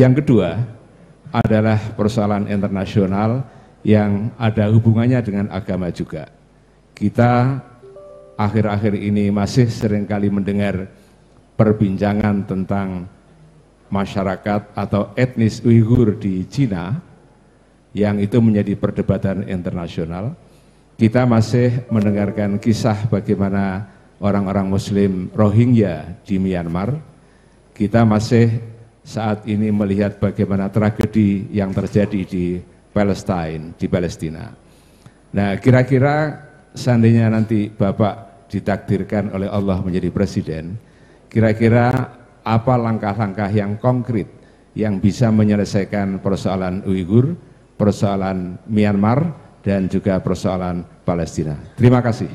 Yang kedua adalah persoalan internasional yang ada hubungannya dengan agama juga. Kita akhir-akhir ini masih seringkali mendengar perbincangan tentang masyarakat atau etnis Uighur di Cina yang itu menjadi perdebatan internasional. Kita masih mendengarkan kisah bagaimana orang-orang muslim Rohingya di Myanmar. Kita masih saat ini melihat bagaimana tragedi yang terjadi di Palestine, di Palestina. Nah, kira-kira seandainya nanti Bapak ditakdirkan oleh Allah menjadi presiden, kira-kira apa langkah-langkah yang konkret yang bisa menyelesaikan persoalan Uighur, persoalan Myanmar, dan juga persoalan Palestina. Terima kasih.